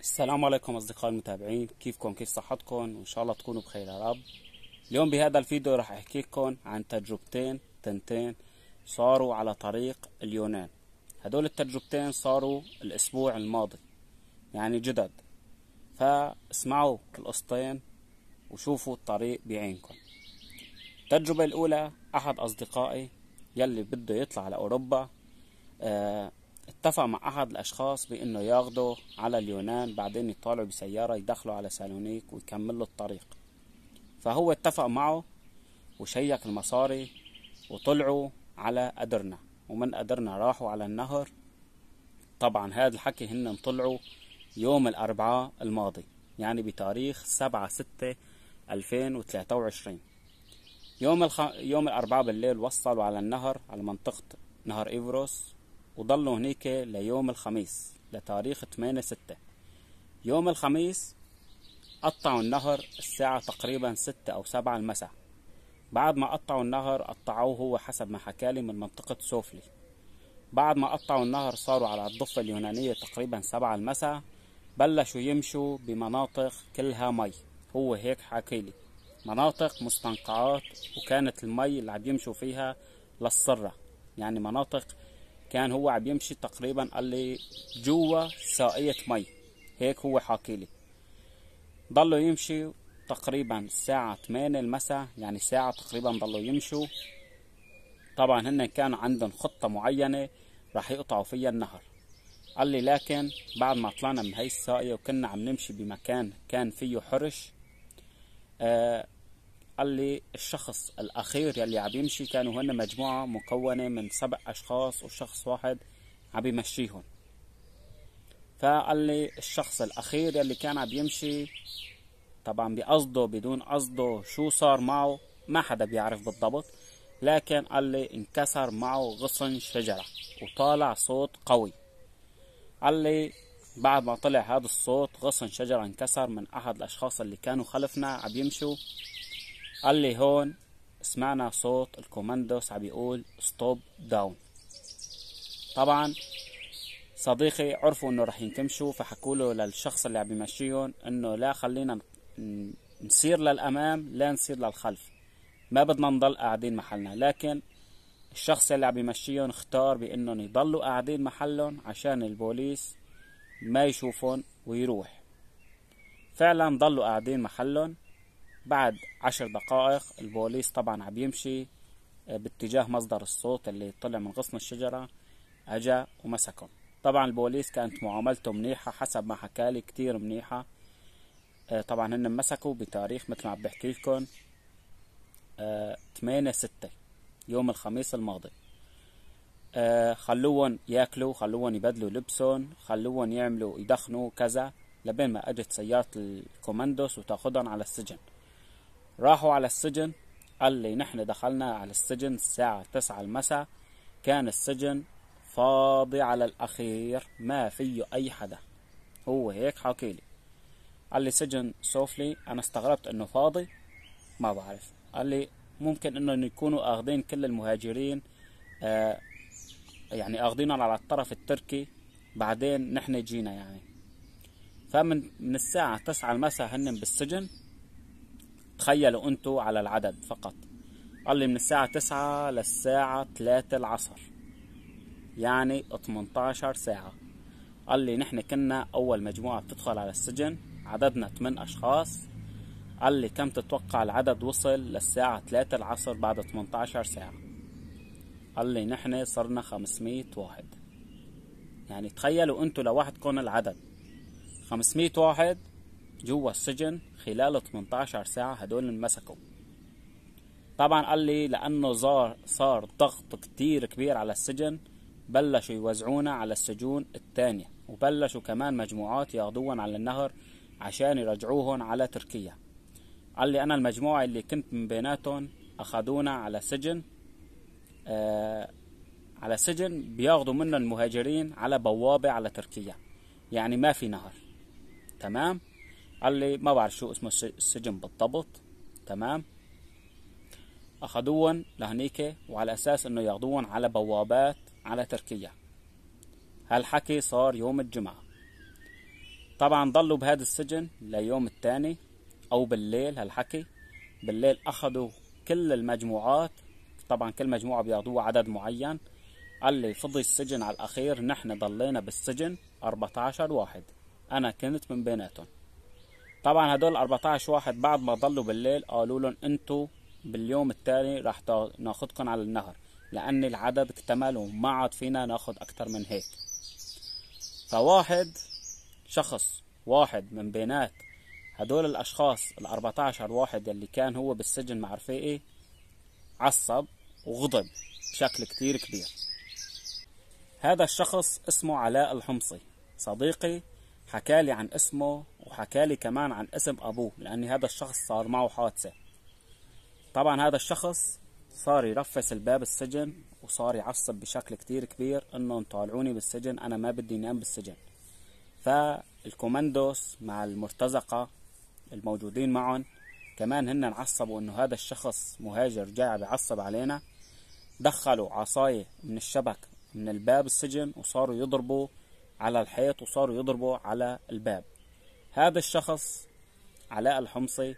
السلام عليكم اصدقائي المتابعين كيفكم كيف صحتكم وان شاء الله تكونوا بخير يا رب اليوم بهذا الفيديو راح احكي لكم عن تجربتين تنتين صاروا على طريق اليونان هدول التجربتين صاروا الاسبوع الماضي يعني جدد فاسمعوا القصتين وشوفوا الطريق بعينكم التجربة الأولى أحد أصدقائي يلي بده يطلع على أوروبا آه اتفق مع أحد الأشخاص بأنه ياخده على اليونان بعدين يطالعوا بسيارة يدخلوا على سالونيك ويكملوا الطريق فهو اتفق معه وشيك المصاري وطلعوا على أدرنا ومن أدرنا راحوا على النهر طبعا هذا الحكي هن طلعوا يوم الأربعاء الماضي يعني بتاريخ سبعة ستة 2023 يوم الخ... يوم الأربعاء بالليل وصلوا على النهر على منطقة نهر إيفروس وضلوا هناك ليوم الخميس لتاريخ 8 ستة يوم الخميس قطعوا النهر الساعة تقريبا ستة أو سبعة المساء بعد ما قطعوا النهر قطعوه هو حسب ما حكالي من منطقة سوفلي بعد ما قطعوا النهر صاروا على الضفة اليونانية تقريبا سبعة المساء بلشوا يمشوا بمناطق كلها مي هو هيك حكيلي مناطق مستنقعات وكانت المي اللي عم يمشوا فيها للصرة يعني مناطق كان هو عم يمشي تقريبا قال لي جوا ساقية مي هيك هو حاكي لي ضلوا يمشي تقريبا الساعة 8 المساء يعني ساعة تقريبا ضلوا يمشوا طبعا هن كان عندهم خطة معينة راح يقطعوا فيها النهر قال لي لكن بعد ما طلعنا من هاي الساقية وكنا عم نمشي بمكان كان فيه حرش آه اللي الشخص الأخير يلي عم يمشي كانوا هن مجموعة مكونة من سبع أشخاص وشخص واحد عم بيمشيهم فقال لي الشخص الأخير يلي كان عم يمشي طبعا بقصده بدون قصده شو صار معه ما حدا بيعرف بالضبط لكن قال لي انكسر معه غصن شجرة وطالع صوت قوي قال لي بعد ما طلع هذا الصوت غصن شجرة انكسر من أحد الأشخاص اللي كانوا خلفنا عم يمشوا قال لي هون سمعنا صوت الكوماندوس عم بيقول ستوب داون طبعا صديقي عرفوا انه رح ينكمشوا فحكوا له للشخص اللي عم بيمشيهم انه لا خلينا نسير للامام لا نسير للخلف ما بدنا نضل قاعدين محلنا لكن الشخص اللي عم بيمشيهم اختار بانهم يضلوا قاعدين محلهم عشان البوليس ما يشوفهم ويروح فعلا ضلوا قاعدين محلهم بعد عشر دقائق البوليس طبعا عم يمشي آه، باتجاه مصدر الصوت اللي طلع من غصن الشجرة أجا ومسكهم طبعا البوليس كانت معاملته منيحة حسب ما حكالي كتير منيحة آه، طبعا هن مسكوا بتاريخ مثل ما عم بحكي لكم تمانية آه، ستة يوم الخميس الماضي خلوهم ياكلوا خلوهم يبدلوا لبسهم خلوهم يعملوا يدخنوا كذا لبين ما اجت سيارة الكوماندوس وتاخدهم على السجن راحوا على السجن قال لي نحن دخلنا على السجن الساعة تسعة المساء كان السجن فاضي على الأخير ما فيه أي حدا هو هيك حكي لي قال لي سجن سوفلي أنا استغربت إنه فاضي ما بعرف قال لي ممكن إنه يكونوا أخذين كل المهاجرين آه يعني أخذينهم على الطرف التركي بعدين نحن جينا يعني فمن من الساعة تسعة المساء هن بالسجن تخيلوا انتوا على العدد فقط قال لي من الساعة تسعة للساعة تلاتة العصر يعني 18 ساعة قال لي نحن كنا أول مجموعة بتدخل على السجن عددنا 8 أشخاص قال لي كم تتوقع العدد وصل للساعة 3 العصر بعد 18 ساعة قال لي نحن صرنا 500 واحد يعني تخيلوا انتوا لوحدكم العدد 500 واحد جوا السجن خلال 18 ساعة هدول انمسكوا طبعا قال لي لأنه صار صار ضغط كتير كبير على السجن بلشوا يوزعونا على السجون الثانية وبلشوا كمان مجموعات ياخدوهم على النهر عشان يرجعوهم على تركيا قال لي أنا المجموعة اللي كنت من بيناتهم أخذونا على سجن آه على سجن بياخدوا منه المهاجرين على بوابة على تركيا يعني ما في نهر تمام اللي ما بعرف شو اسمه السجن بالضبط تمام أخذوهم لهنيك وعلى أساس إنه ياخذوهم على بوابات على تركيا هالحكي صار يوم الجمعة طبعا ضلوا بهذا السجن ليوم الثاني أو بالليل هالحكي بالليل أخذوا كل المجموعات طبعا كل مجموعة بياخدوها عدد معين قال لي فضي السجن على الأخير نحن ضلينا بالسجن 14 واحد أنا كنت من بيناتهم طبعا هدول 14 واحد بعد ما ضلوا بالليل قالوا لهم انتوا باليوم التالي راح ناخدكم على النهر لان العدد اكتمل وما عاد فينا ناخد اكتر من هيك فواحد شخص واحد من بينات هدول الاشخاص ال 14 واحد اللي كان هو بالسجن مع رفيقي عصب وغضب بشكل كتير كبير هذا الشخص اسمه علاء الحمصي صديقي حكالي عن اسمه وحكى لي كمان عن اسم أبوه لأن هذا الشخص صار معه حادثة طبعا هذا الشخص صار يرفس الباب السجن وصار يعصب بشكل كتير كبير انه طالعوني بالسجن انا ما بدي نام بالسجن فالكوماندوس مع المرتزقة الموجودين معهم كمان هن عصبوا انه هذا الشخص مهاجر جاي بيعصب علينا دخلوا عصاية من الشبك من الباب السجن وصاروا يضربوا على الحيط وصاروا يضربوا على الباب هذا الشخص علاء الحمصي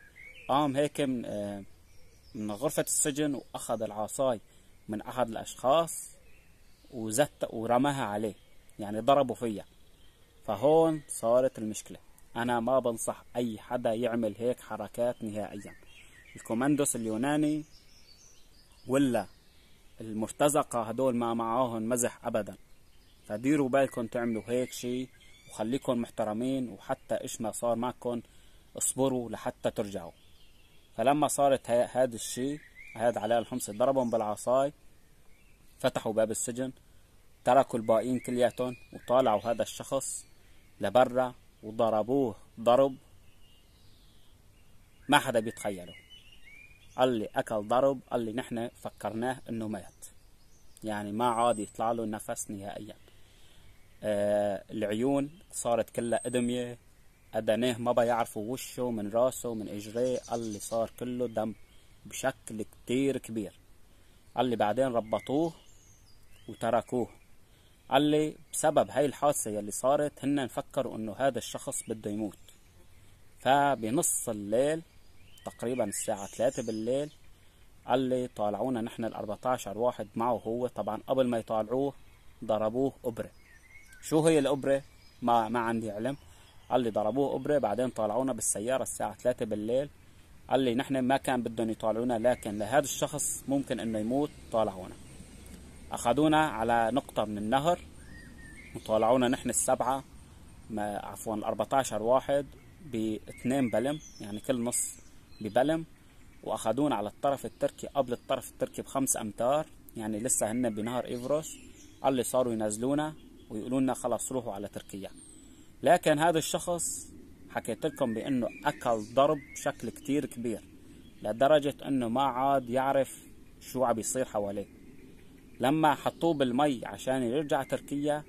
قام هيك من آه، من غرفة السجن وأخذ العصاي من أحد الأشخاص وزت ورماها عليه يعني ضربوا فيها فهون صارت المشكلة أنا ما بنصح أي حدا يعمل هيك حركات نهائيا الكوماندوس اليوناني ولا المرتزقة هدول ما معاهم مزح أبدا فديروا بالكم تعملوا هيك شي وخليكم محترمين وحتى إيش ما صار معكم اصبروا لحتى ترجعوا فلما صارت هذا الشيء هذا علاء الحمصي ضربهم بالعصاي فتحوا باب السجن تركوا الباقيين كلياتهم وطالعوا هذا الشخص لبرا وضربوه ضرب ما حدا بيتخيله قال لي أكل ضرب قال لي نحن فكرناه إنه مات يعني ما عاد يطلع له نفس نهائياً آه، العيون صارت كلها أدمية أدناه ما بيعرفوا وشه من راسه من إجريه اللي صار كله دم بشكل كتير كبير اللي بعدين ربطوه وتركوه اللي بسبب هاي الحادثة يلي صارت هن فكروا انه هذا الشخص بده يموت فبنص الليل تقريبا الساعة ثلاثة بالليل قال لي طالعونا نحن الأربعتاشر واحد معه هو طبعا قبل ما يطالعوه ضربوه إبرة شو هي الابره ما ما عندي علم قال لي ضربوه ابره بعدين طالعونا بالسياره الساعه 3 بالليل قال لي نحن ما كان بدهم يطالعونا لكن لهذا الشخص ممكن انه يموت طالعونا اخذونا على نقطه من النهر وطالعونا نحن السبعه ما عفوا ال 14 واحد باثنين بلم يعني كل نص ببلم واخذونا على الطرف التركي قبل الطرف التركي بخمس امتار يعني لسه هن بنهر ايفروس قال لي صاروا ينزلونا ويقولوا لنا خلاص روحوا على تركيا لكن هذا الشخص حكيت لكم بانه اكل ضرب بشكل كتير كبير لدرجة انه ما عاد يعرف شو عم بيصير حواليه لما حطوه بالمي عشان يرجع تركيا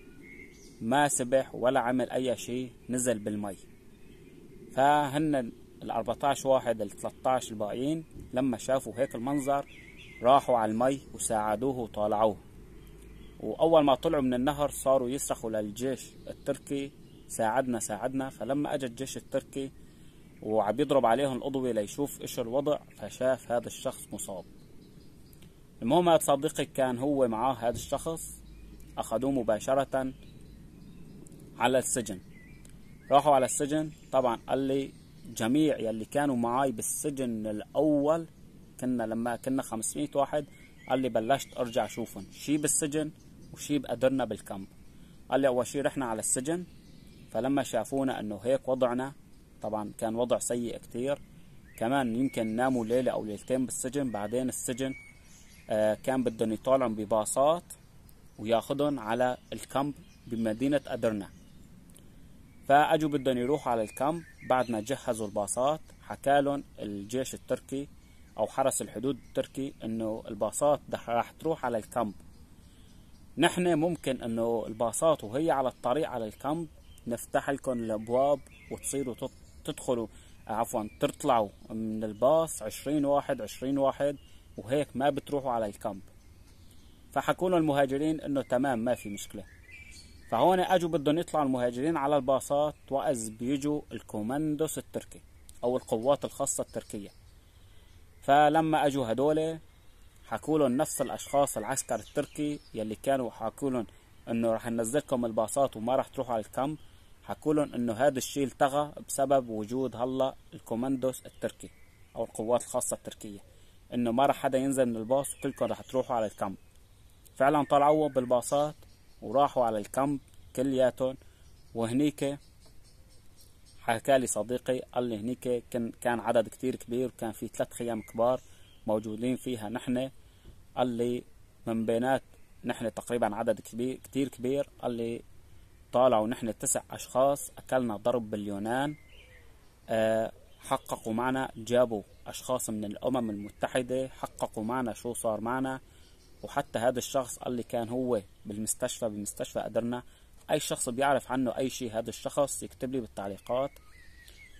ما سبح ولا عمل اي شيء نزل بالمي فهن ال 14 واحد ال 13 الباقيين لما شافوا هيك المنظر راحوا على المي وساعدوه وطالعوه واول ما طلعوا من النهر صاروا يصرخوا للجيش التركي ساعدنا ساعدنا فلما اجى الجيش التركي وعم يضرب عليهم القضوة ليشوف ايش الوضع فشاف هذا الشخص مصاب المهم هذا صديقي كان هو معاه هذا الشخص اخذوه مباشرة على السجن راحوا على السجن طبعا قال لي جميع يلي كانوا معاي بالسجن الاول كنا لما كنا 500 واحد قال لي بلشت ارجع اشوفهم شي بالسجن وشي بقدرنا بالكامب قال لي أول شيء رحنا على السجن فلما شافونا أنه هيك وضعنا طبعا كان وضع سيء كتير كمان يمكن ناموا ليلة أو ليلتين بالسجن بعدين السجن آه كان بدهم يطالعهم بباصات وياخدهم على الكامب بمدينة أدرنا فأجوا بدهم يروحوا على الكامب بعد ما جهزوا الباصات حكالهم الجيش التركي أو حرس الحدود التركي إنه الباصات راح تروح على الكامب نحن ممكن انه الباصات وهي على الطريق على الكامب نفتح لكم الابواب وتصيروا تدخلوا عفوا تطلعوا من الباص عشرين واحد عشرين واحد وهيك ما بتروحوا على الكامب فحكوا المهاجرين انه تمام ما في مشكله فهون اجوا بدهم يطلعوا المهاجرين على الباصات وأز بيجوا الكوماندوس التركي او القوات الخاصه التركيه فلما اجوا هدول حكولن نفس الاشخاص العسكر التركي يلي كانوا حكولن انه رح ننزلكم الباصات وما رح تروحوا على الكامب حكولن انه هذا الشيء التغى بسبب وجود هلا الكوماندوس التركي او القوات الخاصه التركيه انه ما رح حدا ينزل من الباص وكلكم رح تروحوا على الكامب فعلا طلعوا بالباصات وراحوا على الكامب كلياتهم وهنيك حكى لي صديقي قال لي هنيك كان عدد كتير كبير وكان في ثلاث خيام كبار موجودين فيها نحن قال لي من بينات نحن تقريبا عدد كبير كتير كبير قال لي طالعوا نحن تسع أشخاص أكلنا ضرب باليونان أه حققوا معنا جابوا أشخاص من الأمم المتحدة حققوا معنا شو صار معنا وحتى هذا الشخص قال لي كان هو بالمستشفى بمستشفى قدرنا أي شخص بيعرف عنه أي شيء هذا الشخص يكتب لي بالتعليقات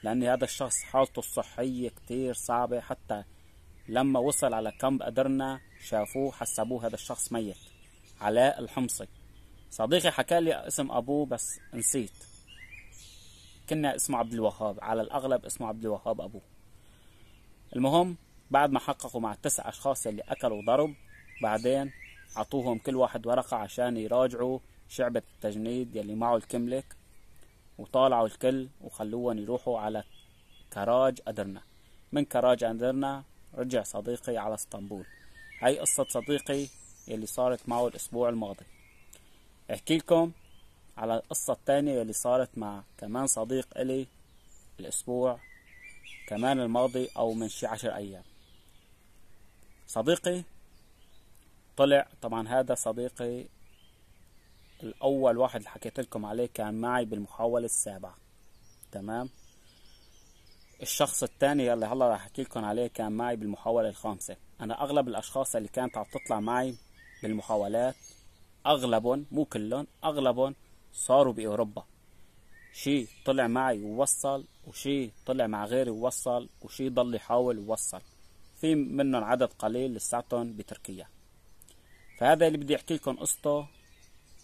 لأن هذا الشخص حالته الصحية كتير صعبة حتى لما وصل على كامب قدرنا شافوه حسبوه هذا الشخص ميت علاء الحمصي صديقي حكى لي اسم أبوه بس نسيت كنا اسمه عبد الوهاب على الأغلب اسمه عبد الوهاب أبوه المهم بعد ما حققوا مع التسع أشخاص اللي أكلوا ضرب بعدين عطوهم كل واحد ورقة عشان يراجعوا شعبة التجنيد يلي معه الكملك وطالعوا الكل وخلوهم يروحوا على كراج أدرنا من كراج أدرنا رجع صديقي على اسطنبول هاي قصة صديقي يلي صارت معه الأسبوع الماضي احكي لكم على القصة التانية يلي صارت مع كمان صديق إلي الأسبوع كمان الماضي أو من شي عشر أيام صديقي طلع طبعا هذا صديقي الأول واحد اللي حكيت لكم عليه كان معي بالمحاولة السابعة تمام الشخص التاني يلي هلا رح احكي لكم عليه كان معي بالمحاولة الخامسة أنا أغلب الأشخاص اللي كانت عم تطلع معي بالمحاولات أغلبهم مو كلهم أغلبهم صاروا بأوروبا شي طلع معي ووصل وشي طلع مع غيري ووصل وشي ضل يحاول ووصل في منهم عدد قليل لساتهم بتركيا فهذا اللي بدي احكي لكم قصته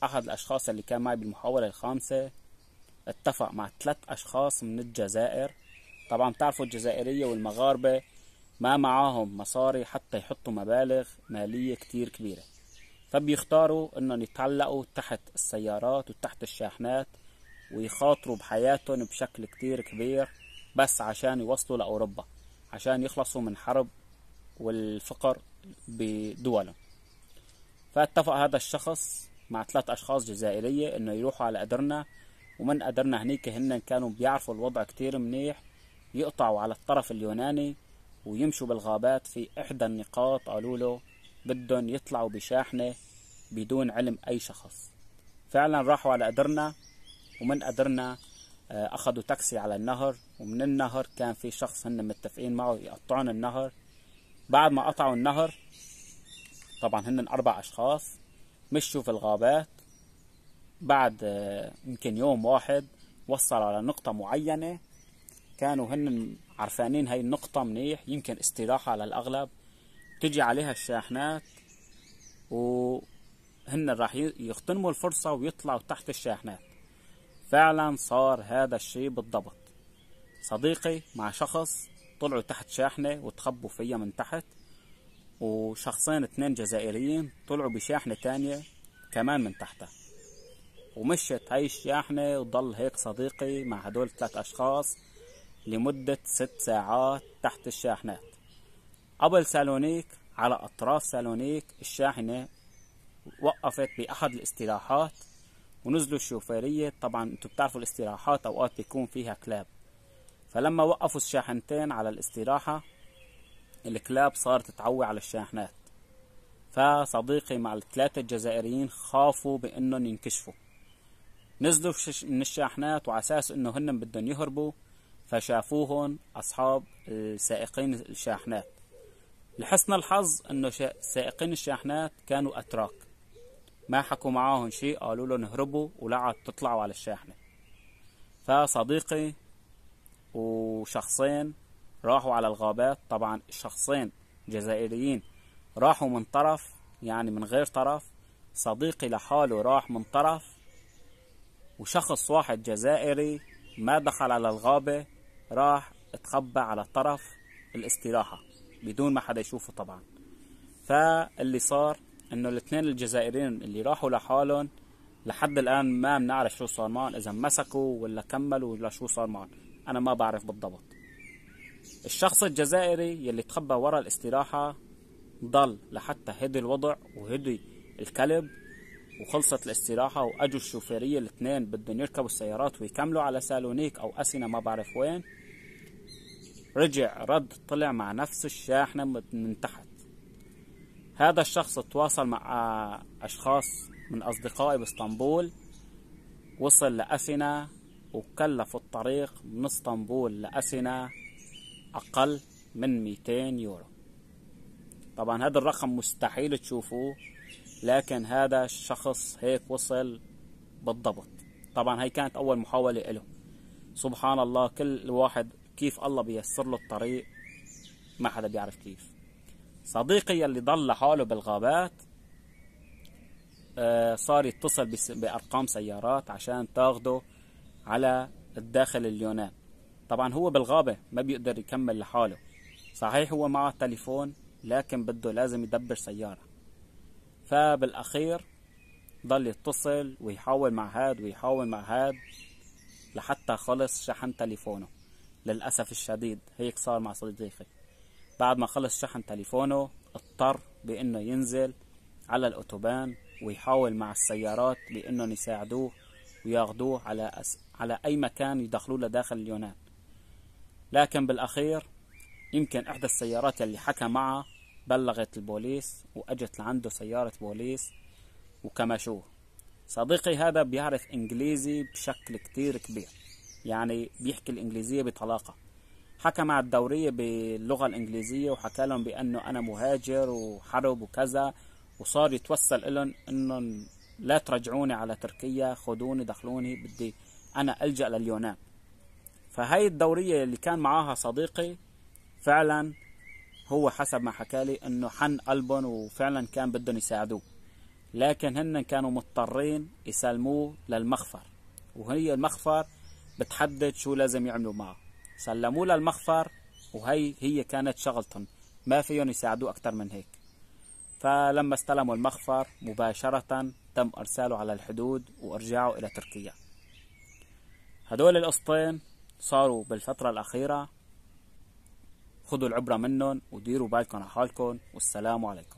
احد الاشخاص اللي كان معي بالمحاولة الخامسة اتفق مع ثلاث اشخاص من الجزائر طبعا بتعرفوا الجزائرية والمغاربة ما معاهم مصاري حتى يحطوا مبالغ مالية كتير كبيرة فبيختاروا انهم يتعلقوا تحت السيارات وتحت الشاحنات ويخاطروا بحياتهم بشكل كتير كبير بس عشان يوصلوا لأوروبا عشان يخلصوا من حرب والفقر بدولهم فاتفق هذا الشخص مع ثلاث أشخاص جزائرية إنه يروحوا على قدرنا ومن قدرنا هنيك هن كانوا بيعرفوا الوضع كتير منيح يقطعوا على الطرف اليوناني ويمشوا بالغابات في إحدى النقاط قالوا له بدهم يطلعوا بشاحنة بدون علم أي شخص فعلا راحوا على قدرنا ومن قدرنا آه، أخذوا تاكسي على النهر ومن النهر كان في شخص هن متفقين معه يقطعون النهر بعد ما قطعوا النهر طبعا هن أربع أشخاص مشوا في الغابات بعد آه، يمكن يوم واحد وصلوا على نقطة معينة كانوا هن عرفانين هاي النقطة منيح يمكن استراحة على الأغلب تجي عليها الشاحنات وهن راح يغتنموا الفرصة ويطلعوا تحت الشاحنات فعلا صار هذا الشيء بالضبط صديقي مع شخص طلعوا تحت شاحنة وتخبوا فيها من تحت وشخصين اثنين جزائريين طلعوا بشاحنة تانية كمان من تحتها ومشت هاي الشاحنة وضل هيك صديقي مع هدول ثلاث أشخاص لمدة ست ساعات تحت الشاحنات قبل سالونيك على أطراف سالونيك الشاحنة وقفت بأحد الاستراحات ونزلوا الشوفيرية طبعا انتو بتعرفوا الاستراحات أوقات بيكون فيها كلاب فلما وقفوا الشاحنتين على الاستراحة الكلاب صارت تعوي على الشاحنات فصديقي مع الثلاثة الجزائريين خافوا بأنهم ينكشفوا نزلوا من الشاحنات وعساس أنه هن بدهم يهربوا فشافوهن أصحاب آه، سائقين الشاحنات لحسن الحظ أنه سائقين الشاحنات كانوا أتراك ما حكوا معاهم شيء قالوا لهم اهربوا ولا تطلعوا على الشاحنة فصديقي وشخصين راحوا على الغابات طبعا الشخصين جزائريين راحوا من طرف يعني من غير طرف صديقي لحاله راح من طرف وشخص واحد جزائري ما دخل على الغابة راح اتخبى على طرف الاستراحة بدون ما حدا يشوفه طبعا فاللي صار انه الاثنين الجزائريين اللي راحوا لحالهم لحد الان ما بنعرف شو صار معهم اذا مسكوا ولا كملوا ولا شو صار معهم انا ما بعرف بالضبط الشخص الجزائري يلي تخبى ورا الاستراحة ضل لحتى هدي الوضع وهدي الكلب وخلصت الاستراحة وأجوا الشوفيرية الاثنين بدهم يركبوا السيارات ويكملوا على سالونيك أو أسينا ما بعرف وين رجع رد طلع مع نفس الشاحنة من تحت هذا الشخص تواصل مع أشخاص من أصدقائي باسطنبول وصل لأسنا وكلف الطريق من اسطنبول لأسنا أقل من 200 يورو طبعا هذا الرقم مستحيل تشوفوه لكن هذا الشخص هيك وصل بالضبط طبعا هي كانت أول محاولة له سبحان الله كل واحد كيف الله بيسر له الطريق ما حدا بيعرف كيف صديقي اللي ضل لحاله بالغابات آه، صار يتصل بأرقام سيارات عشان تاخده على الداخل اليونان طبعا هو بالغابة ما بيقدر يكمل لحاله صحيح هو معه تليفون لكن بده لازم يدبر سيارة فبالأخير ضل يتصل ويحاول مع هاد ويحاول مع هاد لحتى خلص شحن تليفونه للأسف الشديد هيك صار مع صديقي بعد ما خلص شحن تليفونه اضطر بأنه ينزل على الأوتوبان ويحاول مع السيارات بأنهم يساعدوه وياخدوه على أس... على أي مكان يدخلوه لداخل اليونان لكن بالأخير يمكن إحدى السيارات اللي حكى معها بلغت البوليس وأجت لعنده سيارة بوليس وكمشوه صديقي هذا بيعرف إنجليزي بشكل كتير كبير يعني بيحكي الإنجليزية بطلاقة حكى مع الدورية باللغة الإنجليزية وحكى لهم بأنه أنا مهاجر وحرب وكذا وصار يتوسل لهم إنهم لا ترجعوني على تركيا خدوني دخلوني بدي أنا ألجأ لليونان فهي الدورية اللي كان معاها صديقي فعلا هو حسب ما حكى لي انه حن قلبهم وفعلا كان بدهم يساعدوه لكن هن كانوا مضطرين يسلموه للمخفر وهي المخفر بتحدد شو لازم يعملوا معه سلموه للمخفر وهي هي كانت شغلتهم ما فيهم يساعدوه أكثر من هيك فلما استلموا المخفر مباشرة تم إرساله على الحدود وارجاعوا إلى تركيا هدول القسطين صاروا بالفترة الأخيرة خذوا العبرة منهم وديروا بالكم على حالكم والسلام عليكم